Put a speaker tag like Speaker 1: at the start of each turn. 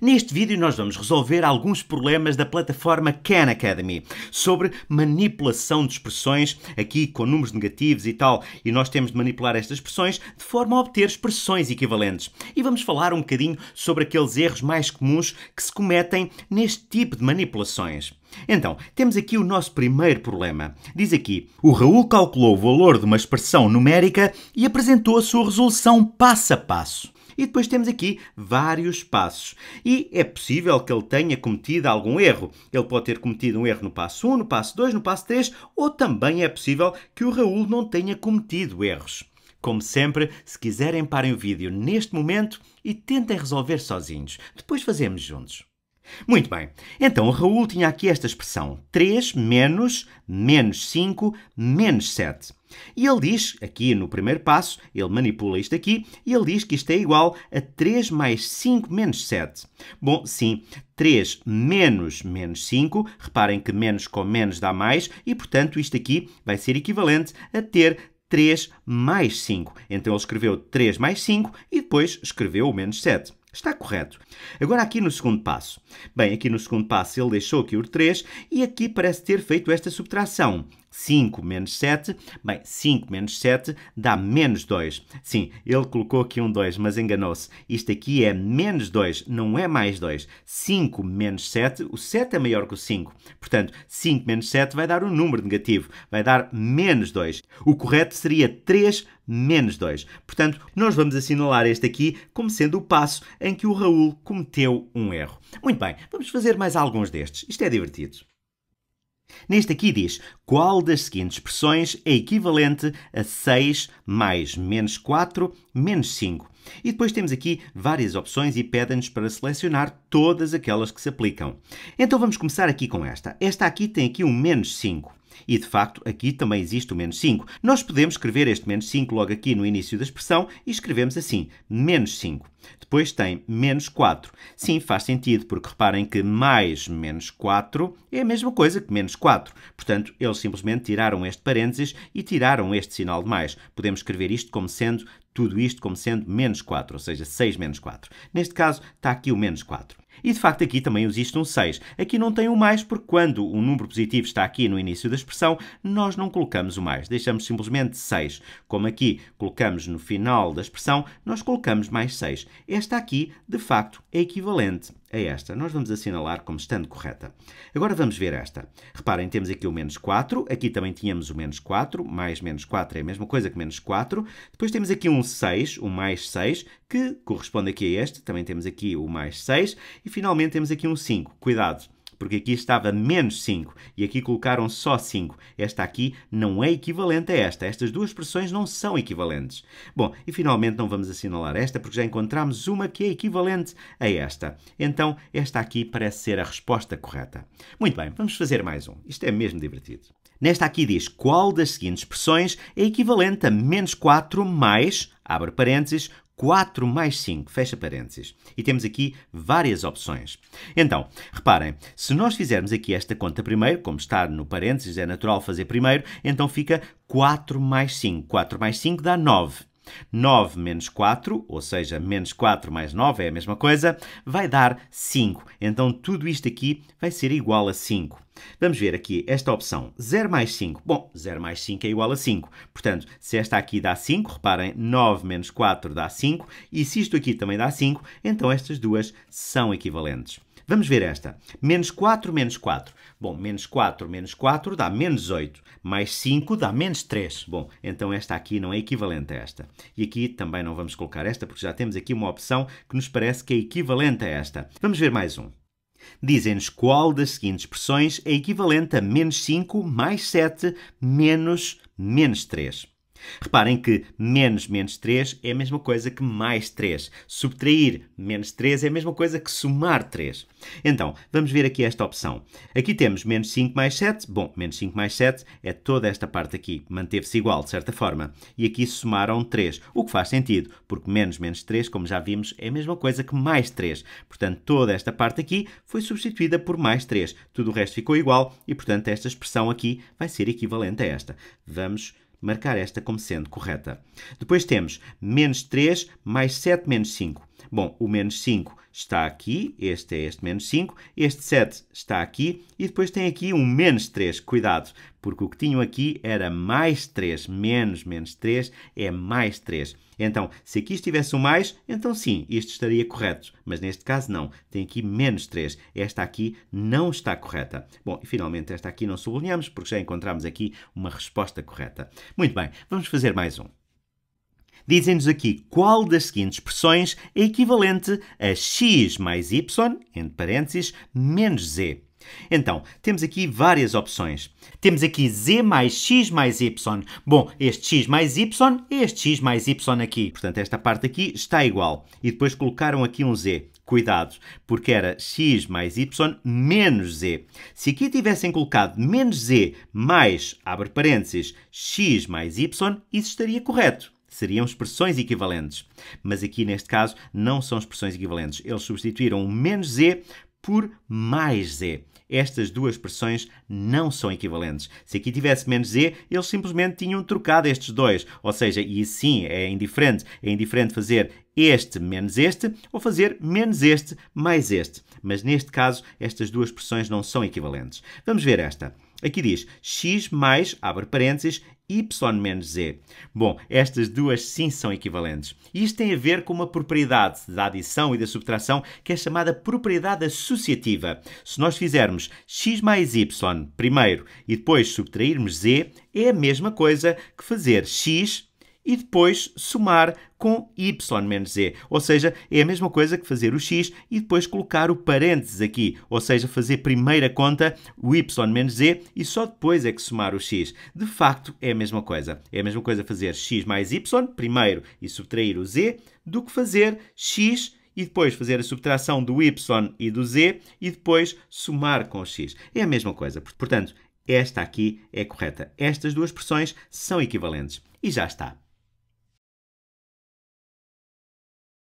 Speaker 1: Neste vídeo nós vamos resolver alguns problemas da plataforma Khan Academy sobre manipulação de expressões, aqui com números negativos e tal, e nós temos de manipular estas expressões de forma a obter expressões equivalentes. E vamos falar um bocadinho sobre aqueles erros mais comuns que se cometem neste tipo de manipulações. Então, temos aqui o nosso primeiro problema. Diz aqui: o Raul calculou o valor de uma expressão numérica e apresentou a sua resolução passo a passo. E depois temos aqui vários passos. E é possível que ele tenha cometido algum erro. Ele pode ter cometido um erro no passo 1, no passo 2, no passo 3, ou também é possível que o Raul não tenha cometido erros. Como sempre, se quiserem, parem o vídeo neste momento e tentem resolver sozinhos. Depois fazemos juntos. Muito bem, então Raul tinha aqui esta expressão: 3 menos menos 5 menos 7. E ele diz, aqui no primeiro passo, ele manipula isto aqui, e ele diz que isto é igual a 3 mais 5 menos 7. Bom, sim, 3 menos menos 5, reparem que menos com menos dá mais, e portanto isto aqui vai ser equivalente a ter 3 mais 5. Então ele escreveu 3 mais 5 e depois escreveu o menos 7. Está correto. Agora aqui no segundo passo. Bem, aqui no segundo passo ele deixou aqui o 3 e aqui parece ter feito esta subtração. 5 menos 7, bem, 5 menos 7 dá menos 2. Sim, ele colocou aqui um 2, mas enganou-se. Isto aqui é menos 2, não é mais 2. 5 menos 7, o 7 é maior que o 5. Portanto, 5 menos 7 vai dar um número negativo, vai dar menos 2. O correto seria 3 menos 2. Portanto, nós vamos assinalar este aqui como sendo o passo em que o Raul cometeu um erro. Muito bem, vamos fazer mais alguns destes. Isto é divertido. Neste aqui diz qual das seguintes expressões é equivalente a 6 mais menos 4 menos 5. E depois temos aqui várias opções e pedem-nos para selecionar todas aquelas que se aplicam. Então vamos começar aqui com esta. Esta aqui tem aqui um menos 5. E de facto, aqui também existe o menos 5. Nós podemos escrever este menos 5 logo aqui no início da expressão e escrevemos assim, menos 5. Depois tem menos 4. Sim, faz sentido, porque reparem que mais menos 4 é a mesma coisa que menos 4. Portanto, eles simplesmente tiraram este parênteses e tiraram este sinal de mais. Podemos escrever isto como sendo tudo isto como sendo menos 4, ou seja, 6 menos 4. Neste caso, está aqui o menos 4. E de facto aqui também existe um 6. Aqui não tem o um mais porque quando o número positivo está aqui no início da expressão, nós não colocamos o mais, deixamos simplesmente 6. Como aqui colocamos no final da expressão, nós colocamos mais 6. Esta aqui, de facto, é equivalente é esta. Nós vamos assinalar como estando correta. Agora vamos ver esta. Reparem, temos aqui o menos 4, aqui também tínhamos o menos 4, mais menos 4 é a mesma coisa que menos 4. Depois temos aqui um 6, o mais 6, que corresponde aqui a este, também temos aqui o mais 6. E finalmente temos aqui um 5. Cuidado! porque aqui estava menos 5 e aqui colocaram só 5. Esta aqui não é equivalente a esta. Estas duas expressões não são equivalentes. Bom, e finalmente não vamos assinalar esta porque já encontramos uma que é equivalente a esta. Então, esta aqui parece ser a resposta correta. Muito bem, vamos fazer mais um. Isto é mesmo divertido. Nesta aqui diz qual das seguintes expressões é equivalente a menos 4 mais, abre parênteses, 4 mais 5, fecha parênteses. E temos aqui várias opções. Então, reparem, se nós fizermos aqui esta conta primeiro, como está no parênteses, é natural fazer primeiro, então fica 4 mais 5. 4 mais 5 dá 9. 9 menos 4, ou seja, menos 4 mais 9 é a mesma coisa, vai dar 5. Então tudo isto aqui vai ser igual a 5. Vamos ver aqui esta opção. 0 mais 5. Bom, 0 mais 5 é igual a 5. Portanto, se esta aqui dá 5, reparem, 9 menos 4 dá 5. E se isto aqui também dá 5, então estas duas são equivalentes. Vamos ver esta. Menos 4 menos 4. Bom, menos 4 menos 4 dá menos 8. Mais 5 dá menos 3. Bom, então esta aqui não é equivalente a esta. E aqui também não vamos colocar esta, porque já temos aqui uma opção que nos parece que é equivalente a esta. Vamos ver mais um. Dizem-nos qual das seguintes expressões é equivalente a menos 5 mais 7 menos menos 3. Reparem que menos menos 3 é a mesma coisa que mais 3. Subtrair menos 3 é a mesma coisa que somar 3. Então, vamos ver aqui esta opção. Aqui temos menos 5 mais 7. Bom, menos 5 mais 7 é toda esta parte aqui. Manteve-se igual, de certa forma. E aqui somaram 3, o que faz sentido, porque menos menos 3, como já vimos, é a mesma coisa que mais 3. Portanto, toda esta parte aqui foi substituída por mais 3. Tudo o resto ficou igual e, portanto, esta expressão aqui vai ser equivalente a esta. Vamos marcar esta como sendo correta. Depois temos menos 3 mais 7 menos 5. Bom, o menos 5 está aqui, este é este menos 5, este 7 está aqui e depois tem aqui um menos 3. Cuidado, porque o que tinham aqui era mais 3, menos menos 3 é mais 3. Então, se aqui estivesse o mais, então sim, isto estaria correto. Mas neste caso não. Tem aqui menos 3. Esta aqui não está correta. Bom, e finalmente esta aqui não sublinhamos, porque já encontramos aqui uma resposta correta. Muito bem, vamos fazer mais um. Dizem-nos aqui qual das seguintes expressões é equivalente a x mais y, entre parênteses, menos z. Então, temos aqui várias opções. Temos aqui z mais x mais y. Bom, este x mais y é este x mais y aqui. Portanto, esta parte aqui está igual. E depois colocaram aqui um z. Cuidado, porque era x mais y menos z. Se aqui tivessem colocado menos z mais, abre parênteses, x mais y, isso estaria correto seriam expressões equivalentes. Mas aqui neste caso não são expressões equivalentes. Eles substituíram o menos z por mais z estas duas expressões não são equivalentes. Se aqui tivesse menos e, eles simplesmente tinham trocado estes dois. Ou seja, e sim, é indiferente. É indiferente fazer este menos este ou fazer menos este mais este. Mas neste caso, estas duas expressões não são equivalentes. Vamos ver esta. Aqui diz x mais, abre parênteses, y menos z. Bom, estas duas sim são equivalentes. isto tem a ver com uma propriedade da adição e da subtração que é chamada propriedade associativa. Se nós fizermos x mais y primeiro e depois subtrairmos z, é a mesma coisa que fazer x e depois somar com y menos z, Ou seja, é a mesma coisa que fazer o x e depois colocar o parênteses aqui. Ou seja, fazer primeira conta o y menos z e só depois é que somar o x. De facto, é a mesma coisa. É a mesma coisa fazer x mais y primeiro e subtrair o z do que fazer x e depois fazer a subtração do y e do z e depois somar com o x. É a mesma coisa. Portanto, esta aqui é correta. Estas duas expressões são equivalentes. E já está.